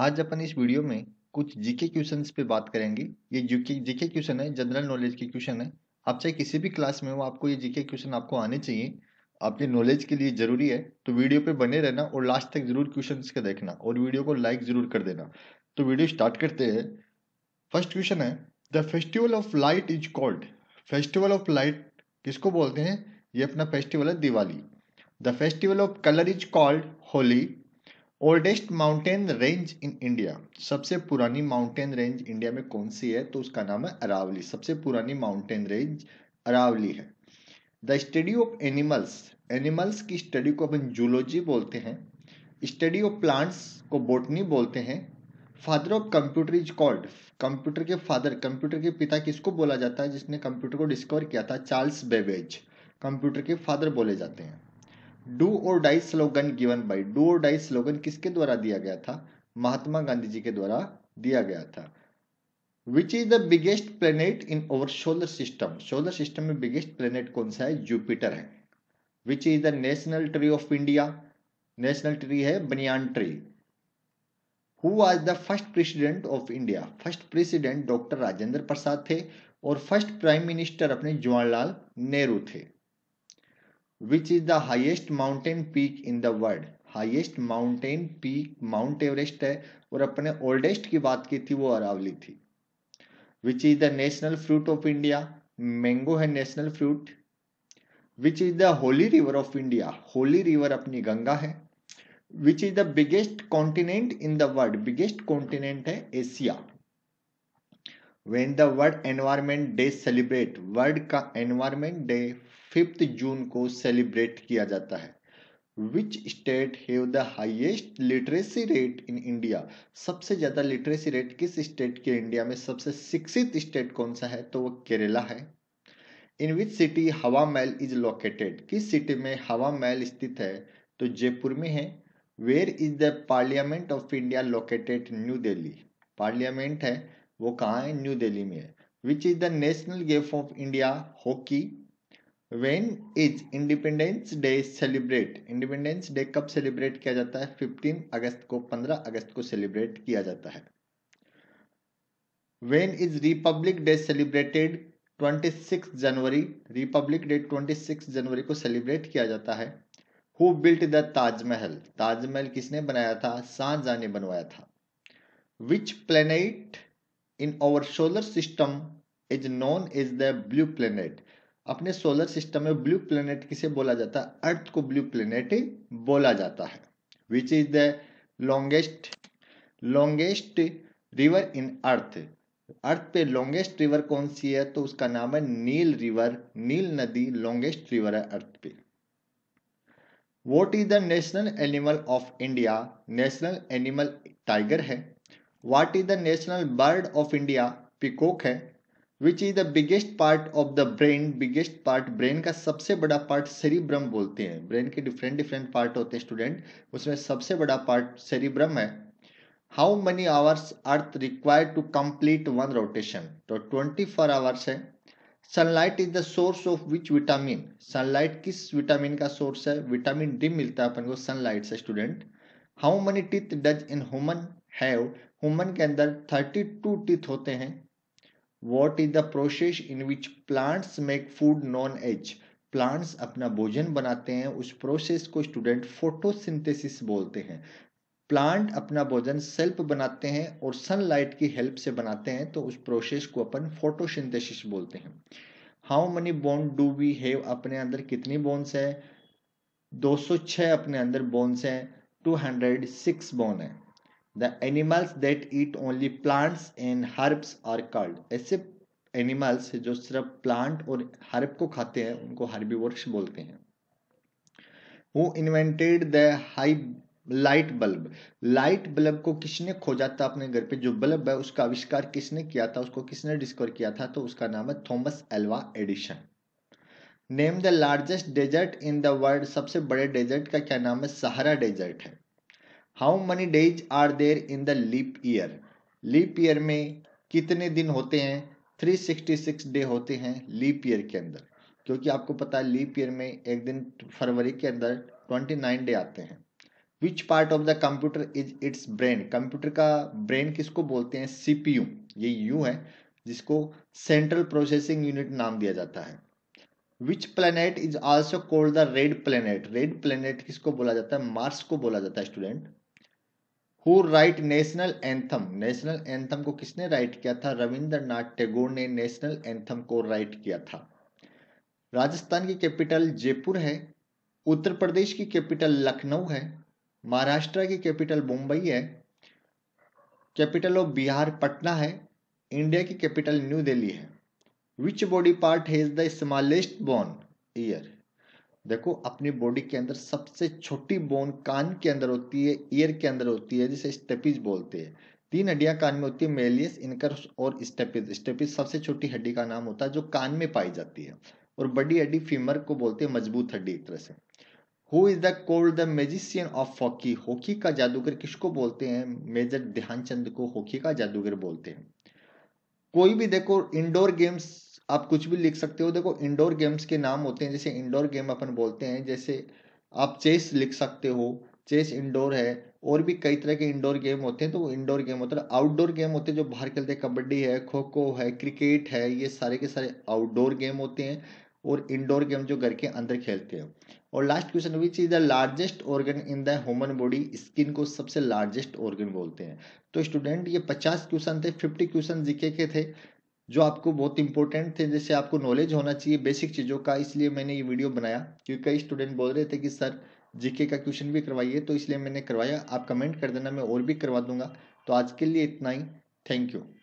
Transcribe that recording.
आज अपन इस वीडियो में कुछ जीके क्वेश्चंस पे बात करेंगे ये जीके जीके क्वेश्चन है जनरल नॉलेज के क्वेश्चन है आप चाहे किसी भी क्लास में हो आपको ये जीके क्वेश्चन आपको आने चाहिए आपके नॉलेज के लिए जरूरी है तो वीडियो पे बने रहना और लास्ट तक जरूर क्वेश्चन का देखना और वीडियो को लाइक जरूर कर देना तो वीडियो स्टार्ट करते हैं फर्स्ट क्वेश्चन है the festival of light is called festival of light किसको बोलते हैं ये अपना फेस्टिवल है Diwali the festival of colour is called Holi oldest mountain range in India सबसे पुरानी माउंटेन रेंज इंडिया में कौन सी है तो उसका नाम है अरावली सबसे पुरानी माउंटेन रेंज अरावली है the study of animals animals की स्टडी को अपन जूलॉजी बोलते हैं स्टडी ऑफ प्लांट्स को बोटनी बोलते हैं father of computer is called computer के फादर कंप्यूटर के पिता किसको बोला जाता है जिसने कंप्यूटर को डिस्कवर किया था चार्ल्स बेबेज कंप्यूटर के फादर बोले जाते हैं do or die slogan given by do or die slogan किसके द्वारा दिया गया था महात्मा गांधी जी के द्वारा दिया गया था which is the biggest planet in our solar system solar system में बिगेस्ट प्लेनेट कौन सा है जुपिटर है which is the national tree of India national tree है banyan tree who is the first president of India first president doctor Rajendra Prasad थे और first prime minister अपने जवाहरलाल नेहरू थे which is the highest mountain peak in the world highest mountain peak Mount Everest है और अपने oldest की बात की थी वो अरावली थी which is the national fruit of India mango है national fruit which is the holy river of India holy river अपनी गंगा है which is the biggest continent in the world biggest continent है Asia when the world environment day celebrate world का environment day fifth June को celebrate किया जाता है which state have the highest literacy rate in India सबसे ज़्यादा literacy rate किस state के इंडिया में सबसे शिक्षित स्टेट कौन सा है तो वह केरला है इन विच सिटी हवा महल इज लोकेटेड किस सिटी में हवा महल स्थित है तो जयपुर में है where is the parliament of India located New Delhi parliament है वो कहाँ है न्यू दिल्ली में है which is the national game of India hockey when is independence day celebrate independence day कब सेलिब्रेट किया जाता है फिफ्टीन अगस्त को पंद्रह अगस्त को सेलिब्रेट किया जाता है when is republic day celebrated twenty six January republic day twenty six जनवरी को सेलिब्रेट किया जाता है who built the Taj Mahal Taj Mahal किसने बनाया था शाहजहा ने बनवाया था which planet in our solar system is known as the blue planet अपने सोलर सिस्टम में ब्लू प्लेनेट किसे बोला जाता है अर्थ को ब्लू प्लेनेट बोला जाता है which is the longest longest river in earth earth पे लॉन्गेस्ट रिवर कौन सी है तो उसका नाम है नील रिवर नील नदी लॉन्गेस्ट रिवर है अर्थ पे what is the national animal of India national animal tiger है what is the national bird of India peacock है which is the biggest part of the brain biggest part brain का सबसे बड़ा part cerebrum बोलते हैं brain के different different part होते हैं स्टूडेंट उसमें सबसे बड़ा पार्ट सेरिब्रम है how many hours earth require to complete one rotation तो ट्वेंटी फोर आवर्स है sunlight is the source of which vitamin sunlight किस विटामिन का सोर्स है विटामिन डी मिलता है अपन को सनलाइट से student how many teeth does in human have human के अंदर टीथ होते हैं what is the process in which plants make food known as plants अपना भोजन बनाते हैं उस प्रोसेस को स्टूडेंट फोटोसिंथेसिस बोलते हैं प्लांट अपना भोजन सेल्फ बनाते हैं और सनलाइट की हेल्प से बनाते हैं तो उस प्रोसेस को अपन फोटोसिंथेसिस बोलते हैं how many bones do we have अपने अंदर कितनी बोन्स है 206 अपने अंदर बोन्स हैं 206 बोन है the animals that eat only plants and herbs are called ऐसे एनिमल्स जो सिर्फ प्लांट और हर्ब को खाते हैं उनको हर्बी हर्बीवर्स बोलते हैं who invented the high light bulb light bulb को किसने खोजा था अपने घर पे जो बल्ब है उसका आविष्कार किसने किया था उसको किसने डिस्कवर किया था तो उसका नाम है Thomas Alva Edison name the largest desert in the world सबसे बड़े डेजर्ट का क्या नाम है सहारा डेजर्ट है how many days are there in the leap year leap year में कितने दिन होते हैं 366 डे होते हैं लीप ईयर के अंदर क्योंकि आपको पता है लीप ईयर में एक दिन फरवरी के अंदर 29 डे आते हैं which part of the computer is its brain computer का ब्रेन किसको बोलते हैं सीपीयू ये यू है जिसको सेंट्रल प्रोसेसिंग यूनिट नाम दिया जाता है which planet is also called the red planet red planet किसको बोला जाता है मार्स को बोला जाता है student who write national anthem national anthem को किसने राइट किया था रविंद्रनाथ टैगोर ने नेशनल एंथम को राइट किया था राजस्थान की कैपिटल जयपुर है उत्तर प्रदेश की कैपिटल लखनऊ है महाराष्ट्र की कैपिटल मुंबई है कैपिटल ऑफ बिहार पटना है इंडिया की कैपिटल न्यू दिल्ली है which body part has the smallest bone ear देखो अपनी बॉडी के अंदर सबसे छोटी बोन कान के अंदर होती है ईयर के अंदर होती है जिसे स्टेपिज बोलते हैं तीन हड्डियां कान में होती है मेलियस इनकर और स्टेपिज स्टेपिज सबसे छोटी हड्डी का नाम होता है जो कान में पाई जाती है और बड़ी हड्डी फीमर को बोलते हैं मजबूत हड्डी एक तरह से who is the called the magician of hockey hockey का जादूगर किसको बोलते हैं मेजर ध्यानचंद को हॉकी का जादूगर बोलते हैं कोई भी देखो इंडोर गेम्स आप कुछ भी लिख सकते हो देखो इंडोर गेम्स के नाम होते हैं जैसे इंडोर गेम अपन बोलते हैं जैसे आप चेस लिख सकते हो चेस इंडोर है और भी कई तरह के इंडोर गेम होते हैं तो वो इंडोर गेम होता है आउटडोर गेम होते हैं जो बाहर खेलते हैं कबड्डी है खो खो है क्रिकेट है ये सारे के सारे आउटडोर गेम होते हैं और इंडोर गेम जो घर के अंदर खेलते हैं और last question which is the largest organ in the human body skin को सबसे लार्जेस्ट ऑर्गन बोलते हैं तो स्टूडेंट ये पचास क्वेश्चन थे फिफ्टी क्वेश्चन जीके के थे जो आपको बहुत इंपॉर्टेंट थे जैसे आपको नॉलेज होना चाहिए बेसिक चीज़ों का इसलिए मैंने ये वीडियो बनाया क्योंकि कई स्टूडेंट बोल रहे थे कि सर जीके का क्वेश्चन भी करवाइए तो इसलिए मैंने करवाया आप कमेंट कर देना मैं और भी करवा दूंगा तो आज के लिए इतना ही थैंक यू